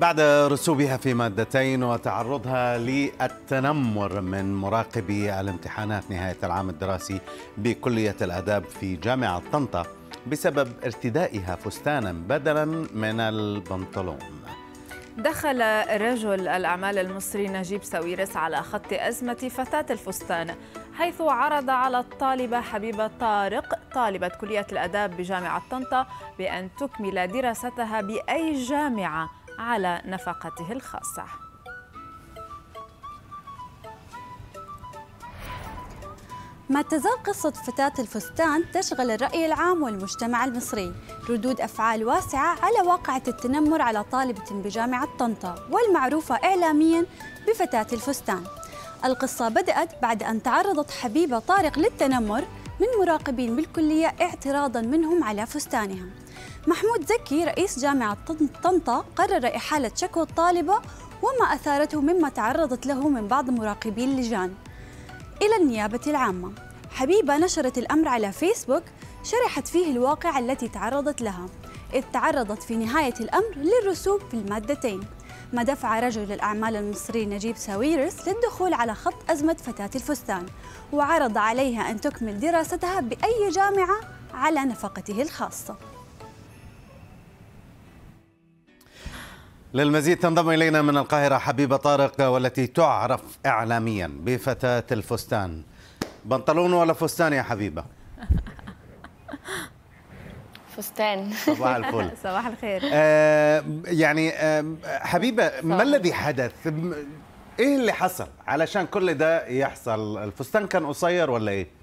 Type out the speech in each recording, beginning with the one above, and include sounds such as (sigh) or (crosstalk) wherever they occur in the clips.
بعد رسوبها في مادتين وتعرضها للتنمر من مراقبي الامتحانات نهاية العام الدراسي بكلية الآداب في جامعة طنطا بسبب ارتدائها فستانا بدلا من البنطلون دخل رجل الأعمال المصري نجيب ساويرس على خط أزمة فتاة الفستان حيث عرض على الطالبة حبيبة طارق طالبة كلية الآداب بجامعة طنطا بأن تكمل دراستها بأي جامعة على نفقته الخاصه ما تزال قصة فتاة الفستان تشغل الرأي العام والمجتمع المصري ردود أفعال واسعة على واقعة التنمر على طالبة بجامعة طنطا والمعروفة إعلاميا بفتاة الفستان القصة بدأت بعد أن تعرضت حبيبة طارق للتنمر من مراقبين بالكلية اعتراضا منهم على فستانها محمود زكي رئيس جامعة طنطا قرر إحالة شكوى الطالبة وما أثارته مما تعرضت له من بعض مراقبي اللجان إلى النيابة العامة حبيبة نشرت الأمر على فيسبوك شرحت فيه الواقع التي تعرضت لها إذ تعرضت في نهاية الأمر للرسوب في المادتين ما دفع رجل الأعمال المصري نجيب ساويرس للدخول على خط أزمة فتاة الفستان وعرض عليها أن تكمل دراستها بأي جامعة على نفقته الخاصة للمزيد تنضم إلينا من القاهرة حبيبة طارق والتي تعرف إعلاميا بفتاة الفستان بنطلون ولا فستان يا حبيبة؟ (laughs) فستان صباح الفل (laughs) صباح الخير آه يعني آه حبيبة صح. ما الذي حدث؟ إيه اللي حصل علشان كل ده يحصل؟ الفستان كان قصير ولا إيه؟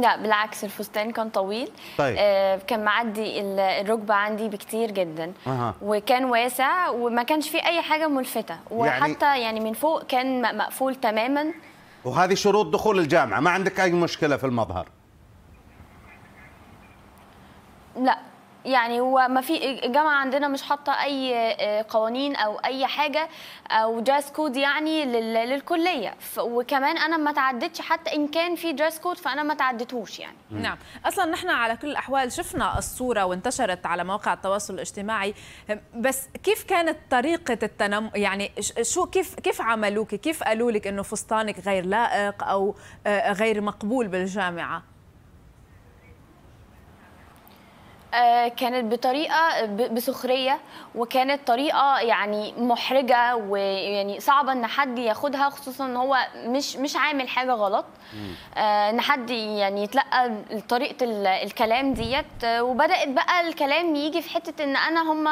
لا بالعكس الفستان كان طويل طيب. آه كان معدي الركبه عندي بكتير جدا أه. وكان واسع وما كانش فيه اي حاجه ملفته يعني وحتى يعني, يعني من فوق كان مقفول تماما وهذه شروط دخول الجامعه ما عندك اي مشكله في المظهر لا يعني هو ما في الجامعه عندنا مش حاطه اي آه، قوانين او اي حاجه او دريس كود يعني للكليه وكمان انا ما تعدتش حتى ان كان في دريس كود فانا ما تعدتهوش يعني نعم اصلا نحن على كل الاحوال شفنا الصوره وانتشرت على مواقع التواصل الاجتماعي بس كيف كانت طريقه التنم يعني شو كيف كيف عملوك كيف قالوا لك انه فستانك غير لائق او آه، غير مقبول بالجامعه آه، كانت بطريقه بسخريه وكانت طريقه يعني محرجه ويعني صعبه ان حد ياخدها خصوصا ان هو مش مش عامل حاجه غلط آه، ان حد يعني يتلقى طريقه الكلام ديت وبدات بقى الكلام يجي في حته ان انا هم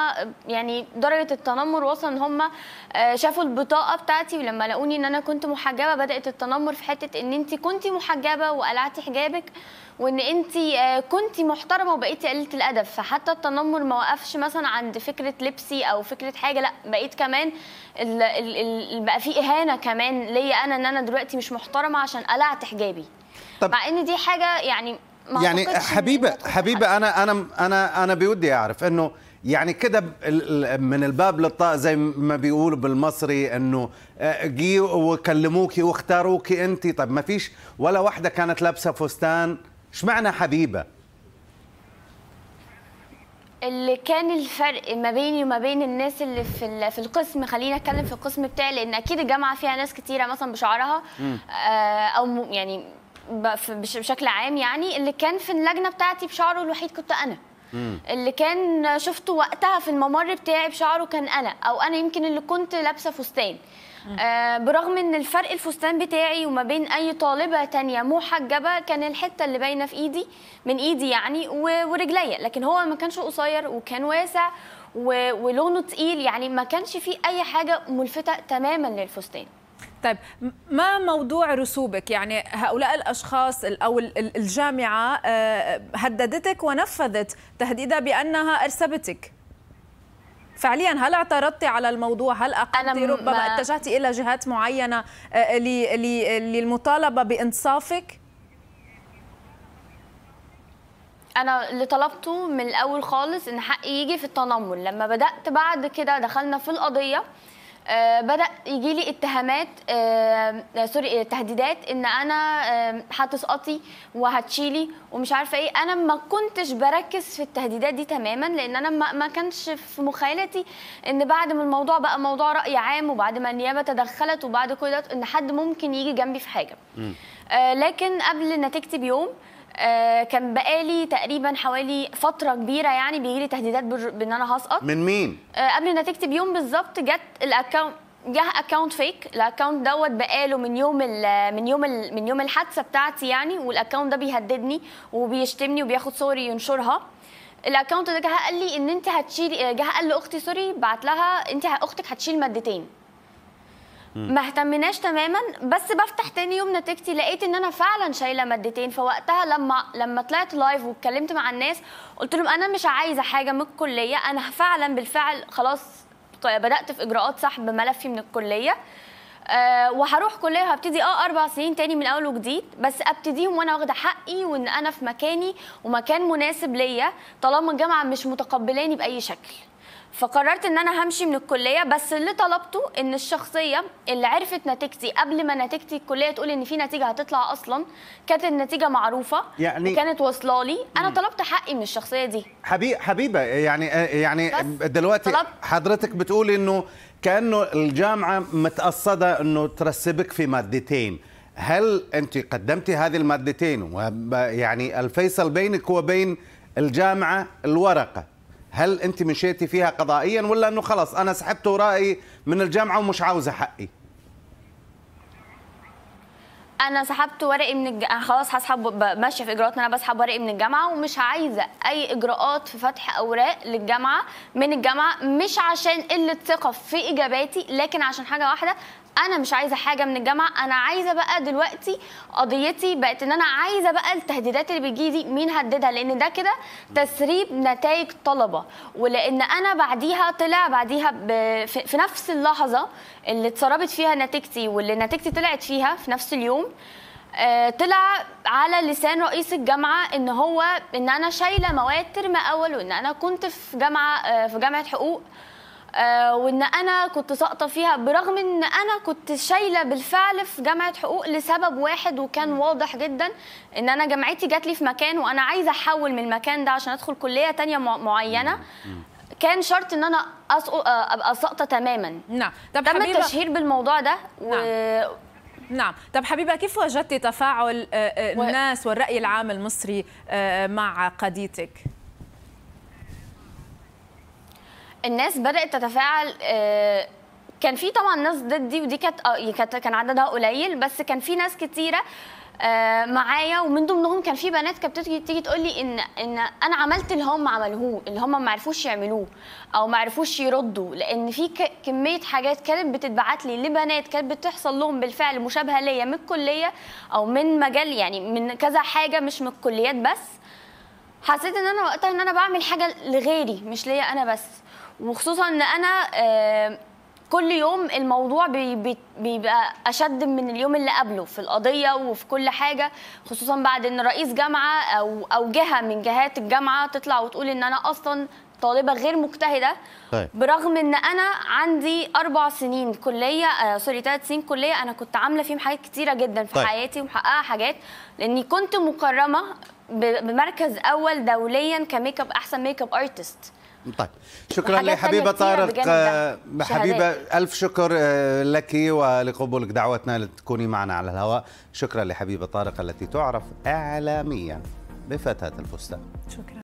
يعني درجه التنمر وصل ان هم آه، شافوا البطاقه بتاعتي ولما لقوني ان انا كنت محجبه بدات التنمر في حته ان انت كنت محجبه وقلعتي حجابك وان انت كنت محترمه وبقيتي قليله الادب فحتى التنمر ما وقفش مثلا عند فكره لبسي او فكره حاجه لا بقيت كمان الـ الـ الـ بقى في اهانه كمان ليا انا ان انا دلوقتي مش محترمه عشان قلعت حجابي طب مع ان دي حاجه يعني ما يعني حبيبه حبيبه انا انا انا انا بودي اعرف انه يعني كده من الباب للطاق زي ما بيقولوا بالمصري انه آه، جي وكلموكي واختاروكي انت طب ما فيش ولا واحده كانت لابسه فستان اشمعنى حبيبه اللي كان الفرق ما بيني وما بين الناس اللي في في القسم خلينا اتكلم في القسم بتاعي لان اكيد الجامعه فيها ناس كتيره مثلا بشعرها آه، او يعني بشكل عام يعني اللي كان في اللجنه بتاعتي بشعره الوحيد كنت انا اللي كان شفته وقتها في الممر بتاعي بشعره كان انا او انا يمكن اللي كنت لابسه فستان آه، برغم ان الفرق الفستان بتاعي وما بين اي طالبه تانية محجبه كان الحته اللي باينه في ايدي من ايدي يعني ورجليا لكن هو ما كانش قصير وكان واسع ولونه تقيل يعني ما كانش فيه اي حاجه ملفته تماما للفستان طيب ما موضوع رسوبك يعني هؤلاء الاشخاص او الجامعه آه، هددتك ونفذت تهديدها بانها ارسبتك فعليا هل اعترضتي على الموضوع هل أقمتي ربما اتجهتي إلى جهات معينة آه، للمطالبة بإنصافك؟ انا اللي طلبته من الاول خالص ان حقي يجي في التنمر لما بدات بعد كده دخلنا في القضيه آه، بدا يجي لي اتهامات آه، سوري تهديدات ان انا هتسقطي آه، وهتشيلي ومش عارفه ايه انا ما كنتش بركز في التهديدات دي تماما لان انا ما كانش في مخيلتي ان بعد ما الموضوع بقى موضوع راي عام وبعد ما النيابه تدخلت وبعد كل ده ان حد ممكن يجي جنبي في حاجه لكن قبل نتيجتي بيوم آه، كان بقالي تقريبا حوالي فتره كبيره يعني بيجي لي تهديدات بان انا هسقط من مين آه، قبل نتيجتي بيوم بالظبط جت الاكونت جه اكونت فيك الاكونت دوت بقاله من يوم من يوم من يوم الحادثه بتاعتي يعني والاكونت ده بيهددني وبيشتمني وبياخد صوري ينشرها الاكونت ده جه قال لي ان انت هتشيلي جه قال لاختي سوري بعت لها انت اختك هتشيل مادتين ما اهتمناش تماما بس بفتح تاني يوم نتيجتي لقيت ان انا فعلا شايله مادتين فوقتها لما لما طلعت لايف واتكلمت مع الناس قلت لهم انا مش عايزه حاجه من الكليه انا فعلا بالفعل خلاص طيب، بدات في اجراءات سحب ملفي من الكليه أه وهروح كليه هبتدي اه اربع سنين تاني من اول وجديد بس ابتديهم وانا واخده حقي وان انا في مكاني ومكان مناسب ليا طالما الجامعه مش متقبلاني باي شكل فقررت ان انا همشي من الكليه بس اللي طلبته ان الشخصيه اللي عرفت نتيجتي قبل ما نتيجتي الكليه تقول ان في نتيجه هتطلع اصلا كانت النتيجه معروفه يعني وكانت واصله لي انا طلبت حقي من الشخصيه دي حبيب حبيبه يعني آه، يعني دلوقتي طلبت. حضرتك بتقولي انه كانه الجامعه متقصده انه ترسبك في مادتين هل انت قدمتي هذه المادتين ويعني الفيصل بينك وبين الجامعه الورقه هل انت مشيتي فيها قضائيا ولا انه خلص انا سحبت ورائي من الجامعه ومش عاوزه حقي انا سحبت ورقي من الج... أنا خلاص هسحب ماشيه في اجراءات ان انا بسحب ورقي من الجامعه ومش عايزه اي اجراءات في فتح اوراق للجامعه من الجامعه مش عشان قله ثقه في اجاباتي لكن عشان حاجه واحده انا مش عايزه حاجه من الجامعه انا عايزه بقى دلوقتي قضيتي بقت ان انا عايزه بقى التهديدات اللي بتجي دي مين هددها لان ده كده تسريب نتائج طلبه ولان انا بعديها طلع بعديها في نفس اللحظه اللي اتسربت فيها نتيجتي واللي نتيجتي طلعت فيها في نفس اليوم آه، طلع على لسان رئيس الجامعه ان هو ان انا شايله مواد ترم اول وان انا كنت في جامعه آه، في جامعه حقوق آه، وان انا كنت ساقطه فيها برغم ان انا كنت شايله بالفعل في جامعه حقوق لسبب واحد وكان واضح جدا ان انا جامعتي جات لي في مكان وانا عايزه احول من المكان ده عشان ادخل كليه تانية معينه كان شرط ان انا أسقط آه، ابقى ساقطه تماما نعم طب تم التشهير بالموضوع ده و... نعم. نعم طب حبيبه كيف وجدتي تفاعل آه، الناس والراي العام المصري مع قضيتك الناس بدات تتفاعل آه، كان في طبعا ناس ضدي ودي آه، يعني كانت كان عددها قليل بس كان في ناس كتيره آه، معايا ومن ضمنهم كان في بنات كانت تيجي تقول لي ان ان انا عملت اللي هم عملوه اللي هم ما عرفوش يعملوه او ما عرفوش يردوا لان في كميه حاجات كانت بتتبعت لي لبنات كانت بتحصل لهم بالفعل مشابهه ليا من الكليه او من مجال يعني من كذا حاجه مش من الكليات بس حسيت ان انا وقتها ان انا بعمل حاجه لغيري مش ليا انا بس وخصوصا ان انا كل يوم الموضوع بيبقى اشد من اليوم اللي قبله في القضيه وفي كل حاجه خصوصا بعد ان رئيس جامعه او او جهه من جهات الجامعه تطلع وتقول ان انا اصلا طالبه غير مجتهده طيب. برغم ان انا عندي اربع سنين كليه آه سوري ثلاث سنين كليه انا كنت عامله فيهم حاجات كتيره جدا في طيب. حياتي ومحققه حاجات لاني كنت مكرمه بمركز اول دوليا كميك اب احسن ميك اب ارتست طيب شكرا لحبيبه طارق آه، حبيبه الف شكر آه، لك ولقبولك دعوتنا لتكوني معنا على الهواء شكرا لحبيبه طارق التي تعرف اعلاميا بفتاه الفستان شكرا